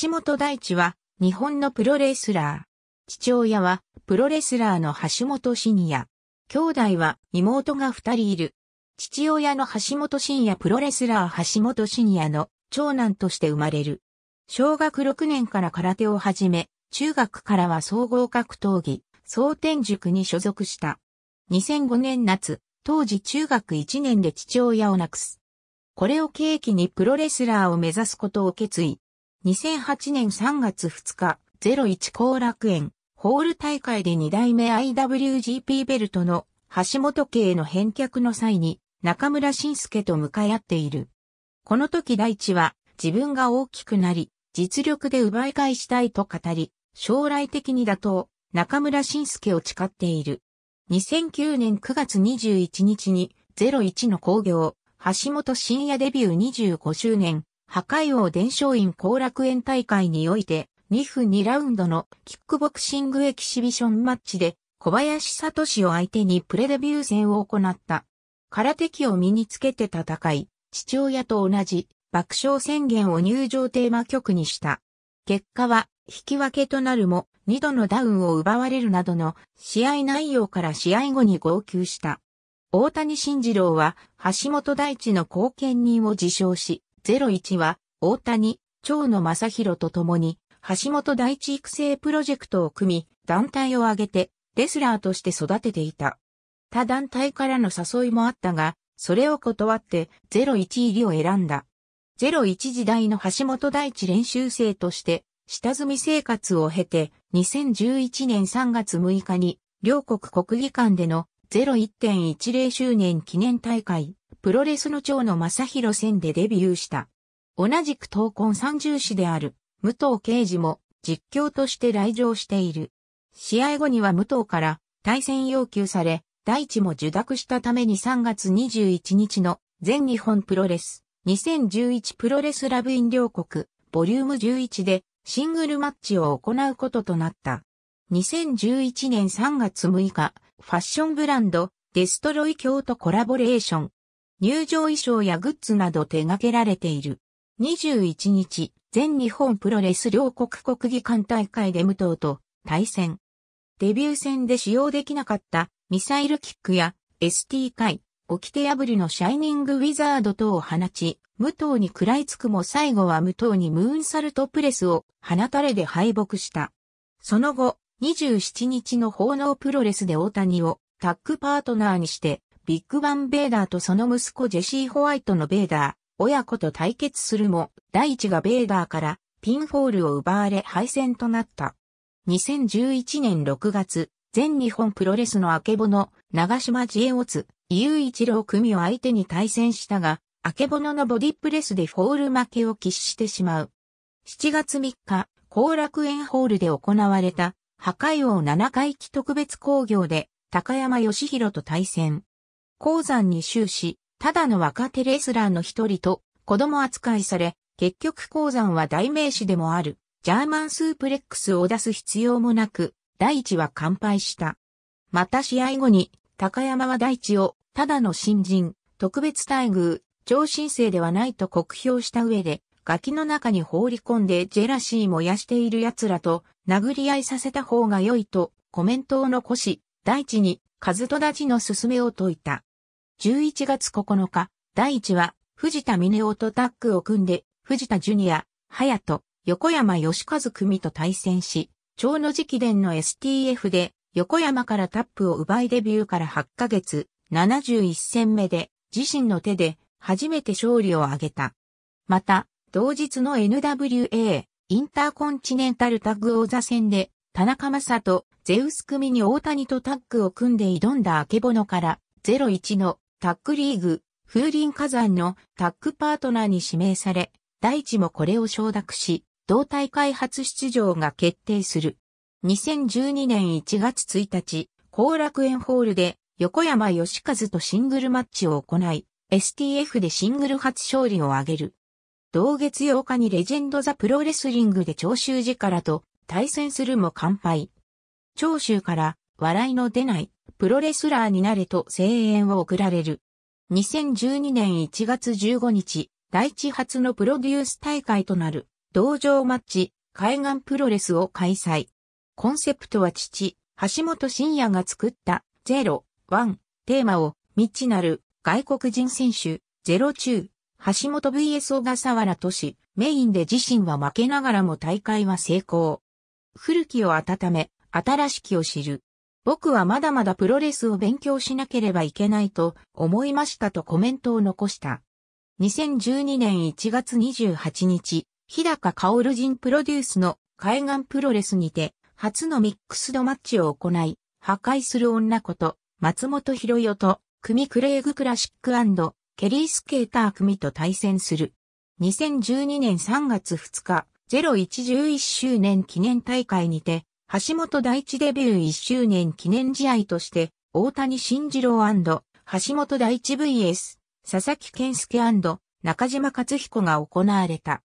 橋本大地は日本のプロレスラー。父親はプロレスラーの橋本ニ也。兄弟は妹が二人いる。父親の橋本ニ也プロレスラー橋本ニ也の長男として生まれる。小学6年から空手を始め、中学からは総合格闘技、総天塾に所属した。2005年夏、当時中学1年で父親を亡くす。これを契機にプロレスラーを目指すことを決意。2008年3月2日、01後楽園、ホール大会で2代目 IWGP ベルトの橋本家への返却の際に中村晋介と向かい合っている。この時大地は自分が大きくなり、実力で奪い返したいと語り、将来的に打倒、中村晋介を誓っている。2009年9月21日に01の工業、橋本深夜デビュー25周年破壊王伝承院後楽園大会において、2分2ラウンドのキックボクシングエキシビションマッチで、小林聡を相手にプレデビュー戦を行った。空手機を身につけて戦い、父親と同じ爆笑宣言を入場テーマ曲にした。結果は引き分けとなるも、2度のダウンを奪われるなどの試合内容から試合後に号泣した。大谷慎次郎は橋本大地の後見人を自称し、01は、大谷、長野正宏と共に、橋本大地育成プロジェクトを組み、団体を挙げて、レスラーとして育てていた。他団体からの誘いもあったが、それを断って01入りを選んだ。01時代の橋本大地練習生として、下積み生活を経て、2011年3月6日に、両国国技館での01.10周年記念大会、プロレスの長野正宏戦でデビューした。同じく闘魂三重士である武藤刑事も実況として来場している。試合後には武藤から対戦要求され、大地も受諾したために3月21日の全日本プロレス2011プロレスラブイン両国ボリューム11でシングルマッチを行うこととなった。2011年3月6日、ファッションブランドデストロイ京とコラボレーション入場衣装やグッズなど手掛けられている。21日、全日本プロレス両国国技館大会で武藤と対戦。デビュー戦で使用できなかったミサイルキックや ST 回、起き手破りのシャイニングウィザード等を放ち、武藤に食らいつくも最後は武藤にムーンサルトプレスを放たれで敗北した。その後、27日の奉納プロレスで大谷をタッグパートナーにしてビッグバン・ベーダーとその息子ジェシー・ホワイトのベーダー、親子と対決するも、第一がベーダーからピンフォールを奪われ敗戦となった。2011年6月、全日本プロレスのあけぼの、長島ジエオツ、伊優一郎組を相手に対戦したが、あけぼののボディプレスでフォール負けを喫してしまう。7月3日、後楽園ホールで行われた、破壊王7回忌特別工業で、高山義弘と対戦。鉱山に終始、ただの若手レスラーの一人と子供扱いされ、結局鉱山は代名詞でもある、ジャーマンスープレックスを出す必要もなく、大地は完敗した。また試合後に、高山は大地を、ただの新人、特別待遇、超新星ではないと酷評した上で、ガキの中に放り込んでジェラシー燃やしている奴らと殴り合いさせた方が良いとコメントを残し、大地に、カズトダチの勧めを説いた。11月9日、第1話、藤田峰夫とタッグを組んで、藤田ジュニア、隼人、横山義和組と対戦し、超の直伝の STF で、横山からタップを奪いデビューから8ヶ月、71戦目で、自身の手で、初めて勝利を挙げた。また、同日の NWA、インターコンチネンタルタッグ王座戦で、田中正人、ゼウス組に大谷とタッグを組んで挑んだあけぼのから、0-1のタックリーグ、風林火山のタックパートナーに指名され、大地もこれを承諾し、同体開発出場が決定する。2012年1月1日、後楽園ホールで横山義和とシングルマッチを行い、STF でシングル初勝利を挙げる。同月8日にレジェンドザプロレスリングで長州寺からと対戦するも完敗。長州から笑いの出ないプロレスラーになれと声援を送られる。2012年1月15日、第一発のプロデュース大会となる、道場マッチ、海岸プロレスを開催。コンセプトは父、橋本真也が作った、ゼロ、ワン、テーマを、未知なる、外国人選手、ゼロ中、橋本 VS 小笠原都市、メインで自身は負けながらも大会は成功。古きを温め、新しきを知る。僕はまだまだプロレスを勉強しなければいけないと思いましたとコメントを残した。2012年1月28日、日高薫人プロデュースの海岸プロレスにて初のミックスドマッチを行い、破壊する女こと松本博代と組クレイグクラシックケリースケーター組と対戦する。2012年3月2日、0111周年記念大会にて、橋本大地デビュー1周年記念試合として、大谷慎二郎橋本大地 VS、佐々木健介中島勝彦が行われた。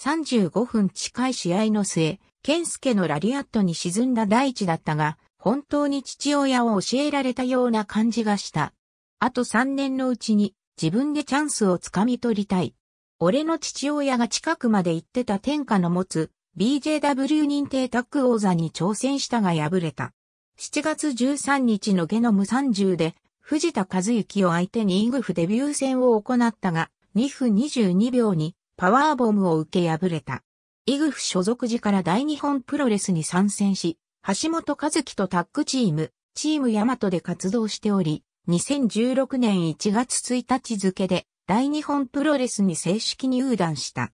35分近い試合の末、健介のラリアットに沈んだ大地だったが、本当に父親を教えられたような感じがした。あと3年のうちに自分でチャンスをつかみ取りたい。俺の父親が近くまで行ってた天下の持つ BJW 認定タッグ王座に挑戦したが敗れた。7月13日のゲノム30で藤田和幸を相手にイグフデビュー戦を行ったが、2分22秒にパワーボムを受け敗れた。イグフ所属時から大日本プロレスに参戦し、橋本和樹とタッグチーム、チームヤマトで活動しており、2016年1月1日付で大日本プロレスに正式に入団した。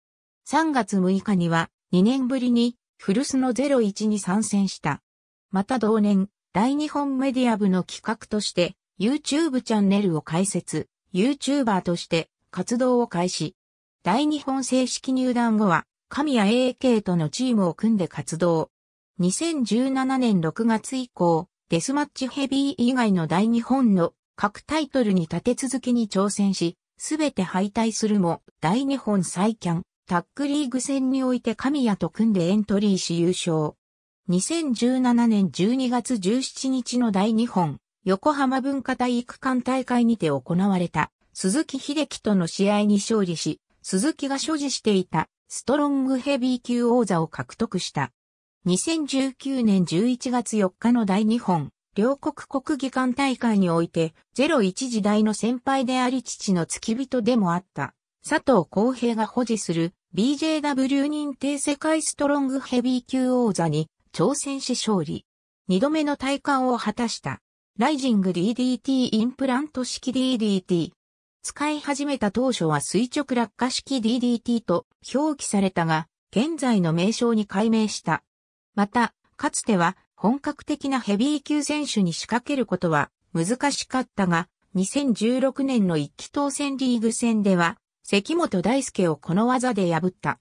3月6日には2年ぶりに古巣の01に参戦した。また同年、大日本メディア部の企画として YouTube チャンネルを開設、YouTuber として活動を開始。大日本正式入団後は、神谷 AK とのチームを組んで活動。2017年6月以降、デスマッチヘビー以外の大日本の各タイトルに立て続けに挑戦し、すべて敗退するも大日本再キャン、タックリーグ戦において神谷と組んでエントリーし優勝。2017年12月17日の第2本、横浜文化体育館大会にて行われた、鈴木秀樹との試合に勝利し、鈴木が所持していたストロングヘビー級王座を獲得した。2019年11月4日の第2本、両国国技館大会において、01時代の先輩であり父の付き人でもあった、佐藤光平が保持する BJW 認定世界ストロングヘビー級王座に挑戦し勝利。二度目の体感を果たした。ライジング DDT インプラント式 DDT。使い始めた当初は垂直落下式 DDT と表記されたが、現在の名称に改名した。また、かつては本格的なヘビー級選手に仕掛けることは難しかったが、2016年の一期当選リーグ戦では関本大輔をこの技で破った。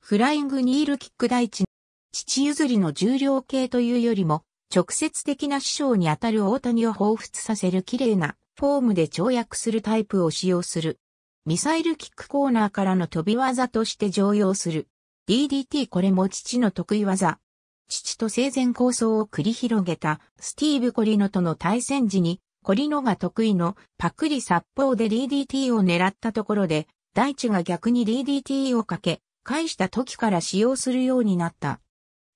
フライングニールキック大地、父譲りの重量系というよりも、直接的な師匠にあたる大谷を彷彿させる綺麗なフォームで跳躍するタイプを使用する。ミサイルキックコーナーからの飛び技として常用する。DDT これも父の得意技。父と生前構想を繰り広げたスティーブ・コリノとの対戦時に、コリノが得意のパクリ殺法で DDT を狙ったところで、大地が逆に DDT をかけ、返した時から使用するようになった。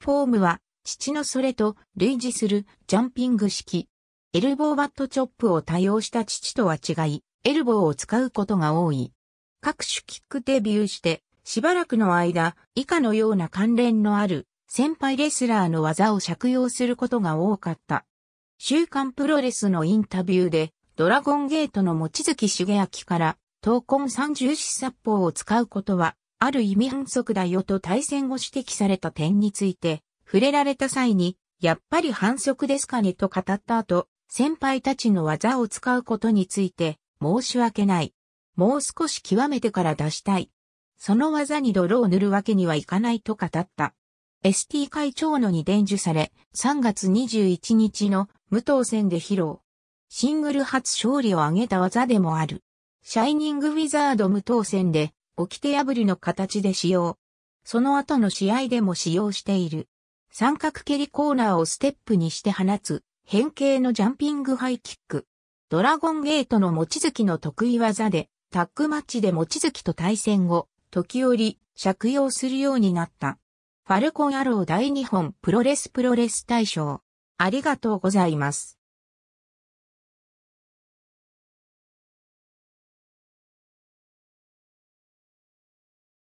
フォームは、父のそれと類似するジャンピング式。エルボーバットチョップを多用した父とは違い、エルボーを使うことが多い。各種キックデビューして、しばらくの間、以下のような関連のある先輩レスラーの技を借用することが多かった。週刊プロレスのインタビューで、ドラゴンゲートの持月茂明から、闘魂三重視殺法を使うことは、ある意味反則だよと対戦後指摘された点について、触れられた際に、やっぱり反則ですかねと語った後、先輩たちの技を使うことについて、申し訳ない。もう少し極めてから出したい。その技に泥を塗るわけにはいかないと語った。ST 会長のに伝授され、3月21日の武藤戦で披露。シングル初勝利を挙げた技でもある。シャイニングウィザード無当選で、起きて破りの形で使用。その後の試合でも使用している。三角蹴りコーナーをステップにして放つ、変形のジャンピングハイキック。ドラゴンゲートの持月の得意技で、タッグマッチで持月と対戦後、時折、借用するようになった。ファルコンアロー第2本プロレスプロレス大賞。ありがとうございます。